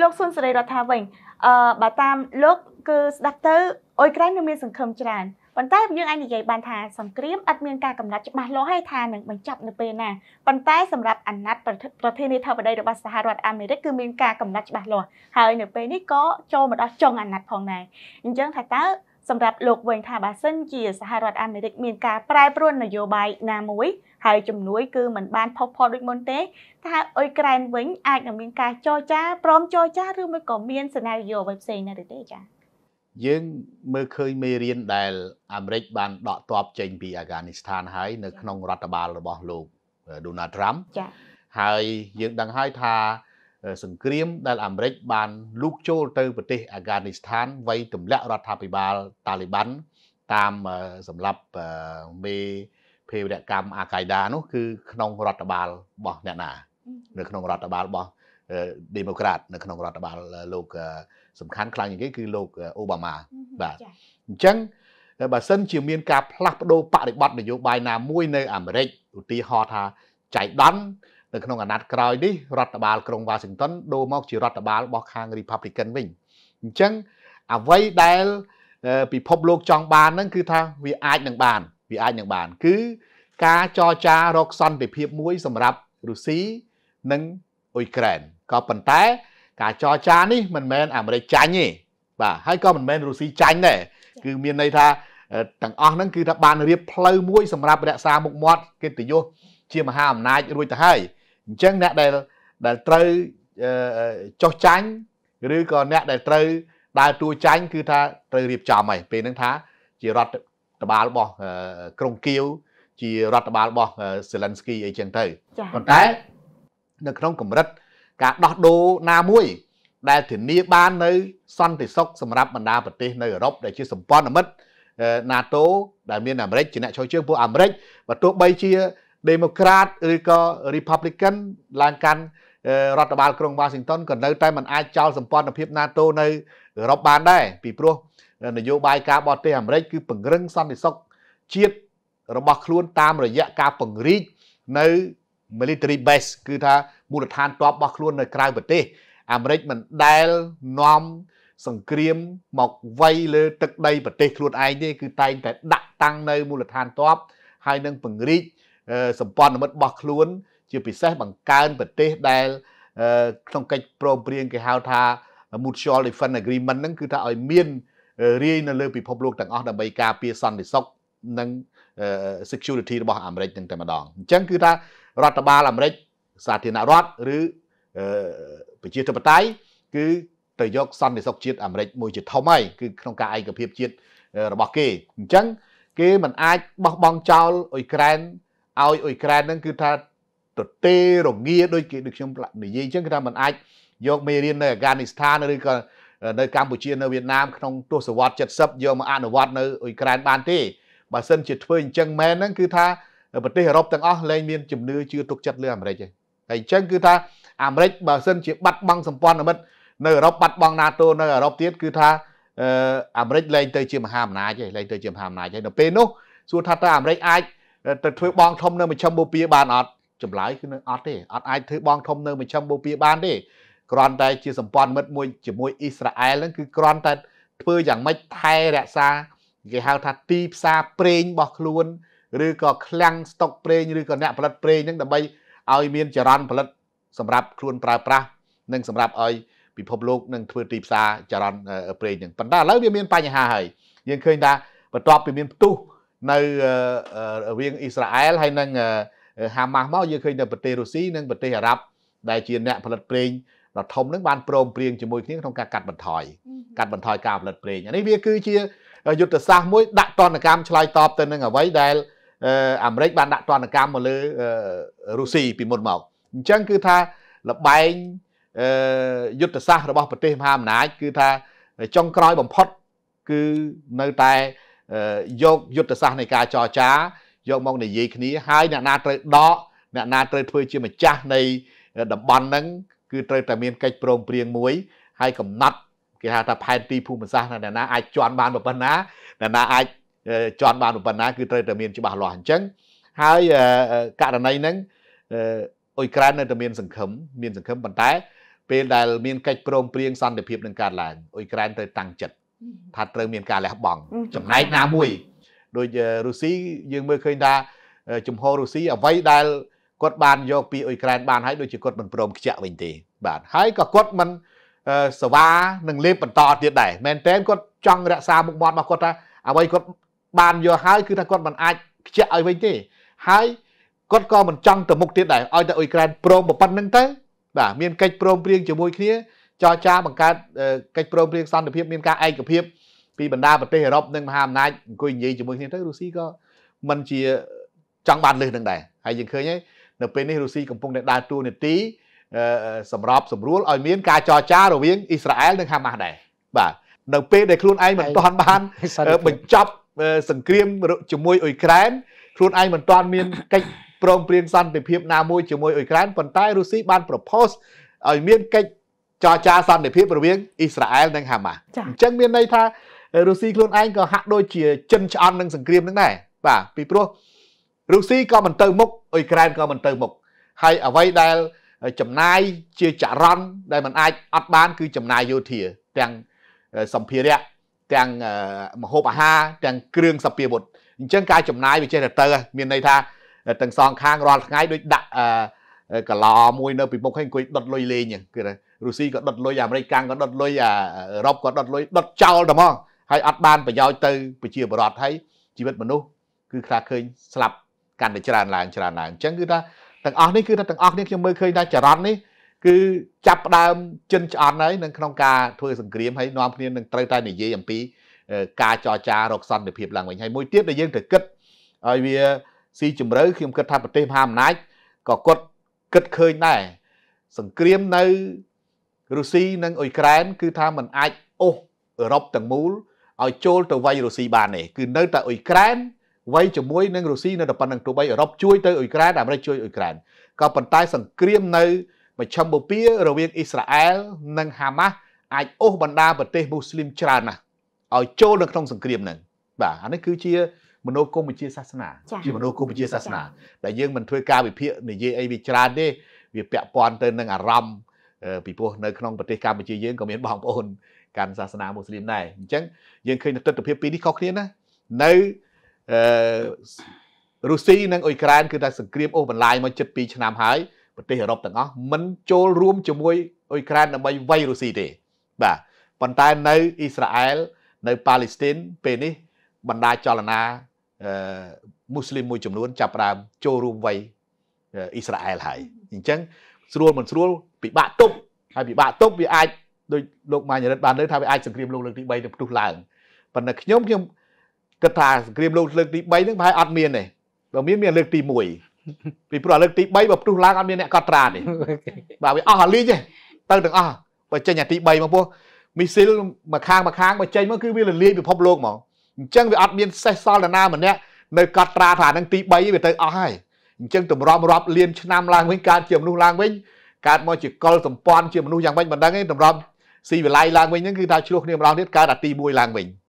លោកសុនសេរីរដ្ឋាវិញអឺបើតាមលោកគឺស្ដាប់ទៅអ៊ុយក្រែននៅមានសង្ឃឹមច្រើនប៉ុន្តែយើងអាចនិយាយបានថាសង្គ្រាមឥតមានការកំណត់ច្បាស់លាស់ហើយថានឹងបញ្ចប់នៅពេលណាប៉ុន្តែសម្រាប់អាណត្តិប្រធានាធិបតីរបស់សហរដ្ឋអាមេរិកគឺមានការកំណត់ច្បាស់លាស់ហើយនៅពេលនេះក៏ចូលមកដល់ចុងអាណត្តិផងដែរអញ្ចឹងថាតើសម្រាប់លោកវិញថាបើសិនជាសហរដ្ឋអាមេរិកមានការប្រែប្រួលនយោបាយណាមួយហើយជំនួយគឺមិនបានផុសផុលដូចមុនទេថាអ៊ុយក្រែនវិញ អាចនឹងមានការចរចាព្រមចរចាឬមួយក៏មានសេណារីយ៉ូអ្វីផ្សេងណាឬទេចា៎យើងមើលឃើញមេរៀនដែលអាមេរិកបានដកទ័ពចេញ ពី អាហ្គានីស្ថានហើយនៅក្នុងរដ្ឋបាលរបស់លោកដូណាល់ត្រាំចា៎ហើយយើងដឹងហើយថាសង្គ្រាមដែលអាមេរិកបានលូកចូលទៅប្រទេសអាហ្គានីស្ថានវ័យទម្លាក់រដ្ឋាភិបាលតាលីបាន តាមសម្រាប់មេភេរវកម្មអាកាយដានោះ គឺក្នុងរដ្ឋបាលរបស់អ្នកណា នៅក្នុងរដ្ឋបាលរបស់ដេម៉ូក្រាតនៅក្នុងរដ្ឋបាល លោកសំខាន់ខ្លាំងជាងគេ គឺលោកអូបាម៉ាបាទអញ្ចឹងបើសិនជាមានការផ្លាស់ប្ដូរបប្រតិបត្តិនយោបាយណាមួយនៅអាមេរិកឧទាហរណ៍ថាចៃដន្យនៅក្នុងអាណត្តិក្រោយនេះរដ្ឋបាលក្រុង Washington ដូរមកជារដ្ឋបាលរបស់ខាង Republican វិញអញ្ចឹងអ្វីដែលពិភពលោកចង់បានហ្នឹងគឺថាវាអាចនឹងបានវាអាចនឹងបានគឺការចរចារកសន្តិភាពមួយសម្រាប់រុស្ស៊ីនិងអ៊ុយក្រែនក៏ប៉ុន្តែការចរចានេះមិនមែនអាមេរិកចាញ់ទេបាទហើយក៏មិនមែនរុស្ស៊ីចាញ់ដែរគឺមានន័យថាទាំងអស់ហ្នឹងគឺថាបានរៀបផ្លូវមួយសម្រាប់រក្សាមុខមាត់កិត្តិយសជាមហាអំណាចរួចទៅហើយអញ្ចឹងអ្នកដែលដែលត្រូវចោះចាញ់ឬក៏អ្នកដែលត្រូវដើរតួចាញ់គឺថាត្រូវរៀបចំហើយពេលហ្នឹងថា ជារដ្ឋបាលរបស់ក្រុងគៀវជារដ្ឋបាលរបស់សេលិនស្គីអីចឹងទៅប៉ុន្តែនៅក្នុងកម្រិត ការដោះដូរណាមួយ ដែលធានាបាននៅ សន្តិសុខសម្រាប់បណ្ដាប្រទេស នៅអឺរ៉ុបដែលជាសម្ព័ន្ធមិត្ត NATO ដែលមានអាមេរិកជាអ្នកចូលជើងពួកអាមេរិកបើទោះបីជា Democrat ឬក៏ Republican ឡើងកាន់រដ្ឋបាលក្រុង Washington ក៏នៅតែមិនអាចចោលសម្ព័ន្ធភាព NATO នៅអឺរ៉ុបបានដែរពីព្រោះនយោបាយការបរទេសអាមេរិកគឺពង្រឹងសន្តិសុខជាតិរបស់ខ្លួនតាមរយៈការពង្រីកនៅ military base គឺថាមូលដ្ឋានទ័ពរបស់ខ្លួននៅក្រៅប្រទេសអាមេរិកមិនដែលនាំសង្គ្រាម មកវាយលើទឹកដីប្រទេសខ្លួនឯងទេគឺតែងតែដាក់តាំងនៅមូលដ្ឋានទ័ពហើយនឹងពង្រីកសម្ព័ន្ធមិត្តរបស់ខ្លួនជាពិសេសបង្កើនប្រទេសដែលក្នុងកិច្ចព្រមព្រៀងគេហៅថា Mutual Defense Agreement ហ្នឹងគឺថាឲ្យមានរាយនៅលើពិភពលោកទាំងអស់ដើម្បីការពារសន្តិសុខនិង security របស់អាមេរិកនឹងតែម្ដងអញ្ចឹងគឺថារដ្ឋបាលអាមេរិកសាធារណរដ្ឋឬប្រជាធិបតេយ្យគឺទៅយកសន្តិសុខជាតិអាមេរិកមួយជាធំហើយគឺក្នុងការឯកភាពជាតិរបស់គេអញ្ចឹងគេមិនអាចបោះបង់ចោលអ៊ុយក្រែនឲ្យអ៊ុយក្រែនហ្នឹងគឺថាទទេរងាដូចគេដូចខ្ញុំនិយាយអញ្ចឹងគឺថាมันអាចយកមេរៀននៅអាហ្គានីស្ថានឬក៏នៅកម្ពុជានៅវៀតណាមក្នុងទសវត្ស70យកមកអនុវត្តនៅអ៊ុយក្រែនបានទេបើសិនជាធ្វើអញ្ចឹងមែនហ្នឹងគឺថាប្រទេសអឺរ៉ុបទាំងអស់លែងមានជំនឿជឿទុកចិត្តលើអាមេរិកទេហើយអញ្ចឹងគឺថាអាមេរិកបើសិនជាបាត់បង់សម្ព័ន្ធមិត្តនៅអឺរ៉ុបបាត់បង់ NATO នៅអឺរ៉ុបទៀតគឺថាអាមេរិកលែងទៅជាមហាអំណាចហើយលែងទៅជាមហាអំណាចហើយដល់ពេលនោះសួរថាតើអាមេរិកអាចទៅធ្វើបង ធំនៅមជ្ឈមបូព៌ាបានអត់ចម្លើយគឺនៅអត់ទេអត់អាចធ្វើបងធំនៅមជ្ឈមបូព៌ាបានទេគ្រាន់តែ ជាសម្ព័ន្ធមិត្តមួយជាមួយអ៊ីស្រាអែលហ្នឹងគឺគ្រាន់តែធ្វើយ៉ាងម៉េចថែរក្សា គេហៅថាទីផ្សារប្រេងរបស់ខ្លួនឬក៏ឃ្លាំងស្តុកប្រេងឬក៏អ្នកផលិតប្រេងហ្នឹងដើម្បីឲ្យមានចរន្តផលិតសម្រាប់ខ្លួនប្រើប្រាស់និងសម្រាប់ឲ្យពិភពលោកនឹងធ្វើទីផ្សារចរន្តប្រេងហ្នឹងប៉ុន្តែឥឡូវវាមាន បញ្ហាហើយយើងឃើញថាបន្ទាប់ពីមានផ្ទុះនៅវៀងអ៊ីស្រាអែល ហើយនឹងហាម៉ាស់មកយើងឃើញនៅប្រទេសរុស្ស៊ីនិងប្រទេសអារ៉ាប់ដែលជាអ្នកផលិតប្រេងដ៏ធំនឹងបានព្រមព្រៀងជាមួយគ្នាក្នុងការកាត់បន្ថយកាត់បន្ថយការផលិតប្រេងនេះវាគឺជាយុទ្ធសាស្ត្រមួយដាក់តនកម្មឆ្លើយតបទៅនឹងអ្វីដែលអាមេរិកបានដាក់តនកម្មមកលើរុស្ស៊ីពីមុនមកអញ្ចឹងគឺថាលបែងយុទ្ធសាស្ត្ររបស់ប្រទេសមហាអំណាចគឺថាចុងក្រោយបំផុតគឺនៅតែយកយុទ្ធសាស្ត្រនៃការចរចាយកមកនិយាយគ្នាហើយអ្នកណាត្រូវដកអ្នកណាត្រូវធ្វើជាម្ចាស់នៃតំបន់ហ្នឹង គឺត្រូវតែមានកិច្ចព្រមព្រៀងមួយហើយកំណត់គេហៅថាផែនទីភូមិសាស្ត្រអ្នកណាអាចជន់បានប៉ុណ្ណាអ្នកណាអាចជន់បានប៉ុណ្ណា គឺត្រូវតែមានច្បាស់លាស់អញ្ចឹងហើយករណីហ្នឹងអ៊ុយក្រែននៅតែមានសង្ឃឹមមាន សង្ឃឹមប៉ុន្តែ ពេលដែលមានកិច្ចព្រមព្រៀងសន្តិភាពនឹងកើតឡើងអ៊ុយក្រែនត្រូវតាំងចិត្តថាត្រូវមានការលះបង់ចំណែកណាមួយដោយរុស្ស៊ីយើងមើលឃើញថាជំហររុស្ស៊ីអ្វីដែលគាត់បានយកពីអ៊ុយក្រែនបានហើយដូចជាគាត់មិនព្រមខ្ជាក់វិញទេបាទហើយក៏គាត់មិនសេវានឹងលេបបន្តទៀតដែរមែនតើគាត់ចង់រក្សាមុខមាត់របស់គាត់ថាអ្វីគាត់បានយកហើយគឺថាគាត់មិនអាចខ្ជាក់ឲ្យវិញទេ ហើយគាត់ក៏មិនចង់ទៅមុខទៀតដែរឲ្យតែអ៊ុយក្រែនព្រមប៉ុណ្្នឹងទៅបាទមានកិច្ចព្រមព្រៀងជាមួយគ្នាចរចាបង្កើតកិច្ចព្រមព្រៀងសន្តិភាពមានការឯកភាពពីបណ្ដាប្រទេសអឺរ៉ុបនិងមហាអំណាចអង្គុយនិយាយជាមួយគ្នាទៅរុស្ស៊ីក៏មិនជាចង់បានលើសនឹងដែរហើយយើងឃើញហើយ នៅពេលនេះរុស្ស៊ីកំពុងតែដើរតួនាទីសម្របសម្រួលឲ្យមានការចរចារវាងអ៊ីស្រាអែលនិងហាម៉ាស់ដែរបាទនៅពេលដែលខ្លួនឯងមិនទាន់បានបញ្ចប់សង្គ្រាមជាមួយអ៊ុយក្រែនខ្លួនឯងមិនទាន់មានកិច្ចព្រមព្រៀងសន្តិភាពណាមួយជាមួយអ៊ុយក្រែនប៉ុន្តែរុស្ស៊ីបាន propose ឲ្យមានកិច្ចចរចាសន្តិភាពរវាងអ៊ីស្រាអែលនិងហាម៉ាស់អញ្ចឹងមានន័យថារុស្ស៊ីខ្លួនឯងក៏ហាក់ដូចជាចិនឆ្អន់នឹងសង្គ្រាមនឹងដែរបាទពីព្រោះរុស្ស៊ីក៏មិនទៅ មុខអ៊ុយក្រែនក៏មិនទៅមុខហើយអ្វីដែលចំណាយជាចរន្តដែលมันអាចអត់បាន គឺចំណាយយោធាទាំងសម្ភារៈទាំងមហូបអាហារទាំងគ្រឿងសព្វាវុធអញ្ចឹងការចំណាយវាចេះតែទៅ មានន័យថាទាំងសងខាងរាល់ថ្ងៃដូចដាក់អឺកឡមួយនៅពីមុខហ្នឹងអង្គុយដុតលុយលេងហ្នឹងគឺថារុស្ស៊ីក៏ដុតលុយអាមេរិកកាំងក៏ដុតលុយអាអឺរ៉ុបក៏ដុតលុយដុតចោលតែហ្មងហើយអត់បានប្រយោជន៍ទៅប្រជាពលរដ្ឋហើយជីវិតមនុស្សគឺខ្លះឃើញស្លាប់កាន់តែច្រើនឡើងច្រើនឡើងអញ្ចឹងគឺថាទាំងអស់នេះគឺថាទាំងអស់នេះខ្ញុំមើលឃើញថាចរន្តនេះគឺចាប់ផ្ដើមចិនឆ្អន់ហើយនៅក្នុងការធ្វើសង្គ្រាមហើយនាំគ្នានឹងត្រូវតែនិយាយអំពីការចរចារកសន្តិភាពឡើងវិញហើយមួយទៀតដែលយើងត្រូវគិតឲ្យវាស៊ីជម្រៅខ្ញុំគិតថាប្រទេសមហាអំណាចក៏គាត់គិតឃើញដែរសង្គ្រាមនៅរុស្ស៊ីនិងអ៊ុយក្រែនគឺថាมันអាចអូសអឺរ៉ុបទាំងមូលឲ្យចូលទៅវាយរុស្ស៊ីបានទេគឺនៅតែអ៊ុយក្រែនវាយជាមួយនឹងរុស្ស៊ីនៅតែប៉ុណ្្នឹងទោះបីអឺរ៉ុបជួយទៅអ៊ុយក្រែនអាមេរិកជួយអ៊ុយក្រែនក៏ប៉ុន្តែ សង្គ្រាមនៅមជ្ឈមបូព៌ារវាងអ៊ីស្រាអែលនិងហាម៉ាស់អាចអូសបណ្ដាប្រទេសមូស្លីមច្រើនណាស់ឲ្យចូលនៅក្នុងសង្គ្រាមហ្នឹងបាទអានេះគឺជាមនោគមវិជ្ជាសាសនាជាមនោគមវិជ្ជាសាសនាដែលយើងមិនធ្វើការវិភាគនិយាយអីវាច្រើនទេវាពាក់ព័ន្ធទៅនឹងអារម្មណ៍ពីព្រោះនៅក្នុងប្រទេសកម្ពុជាយើងក៏មានបងប្អូនកាន់សាសនាមូស្លីមដែរអញ្ចឹងយើងឃើញទស្សនវិជ្ជាពីរនេះខុសគ្នាណានៅអឺរុស្ស៊ីនិងអ៊ុយក្រែនគឺថាសង្គ្រាមអូសបន្លាយមកជិត2ឆ្នាំហើយប្រទេសអឺរ៉ុបទាំងអស់មិនចូលរួមជាមួយអ៊ុយក្រែនដើម្បីវាយរុស្ស៊ីទេ បាទប៉ុន្តែនៅអ៊ីស្រាអែលនៅប៉ាឡេស្ទីនពេលនេះបណ្ដាចលនាមូស្លីមមួយចំនួន ចាប់ផ្ដើមចូលរួមវ័យអ៊ីស្រាអែលហើយអញ្ចឹងស្រួលមិនស្រួលពិបាកទប់ហើយពិបាកទប់វាអាចដោយលោកម៉ាញរិតបានលើកថាវាអាចសង្គ្រាមលោកលើកទី3ទៅផ្ទុះឡើងប៉ុន្តែខ្ញុំខ្ញុំគិតថាសង្គ្រាមលោកលើកទី3ហ្នឹងប្រហែលអត់មានទេបើមានមានលើកទី1ពីព្រោះលើកទី3បើផ្ទុះឡើងអត់មានអ្នកកត់ត្រាទេបាទវាអស់អាលីងទេទៅទាំងអស់បើចេញអាទី3មកពោះមីស៊ីលមួយខាងមួយខាងបើចេញមកគឺវាលលាយពិភពលោកហ្មងអញ្ចឹងវាអត់មានសេះសល់ណាម្នាក់នៅកត់ត្រាថានឹងទី3វាទៅអស់ហើយអញ្ចឹងតម្រាំរាប់លានឆ្នាំឡើងវិញកើតជាមនុស្សឡើងវិញកើតមកជាកុលសម្ព័ន្ធជាមនុស្សយ៉ាងម៉េចមិនដឹងទេតម្រាំស៊ីវិល័យឡើងវិញហ្នឹងគឺថាឆ្លោះគ្នាម្ដងទៀតកើតអាទី1ឡើងវិញ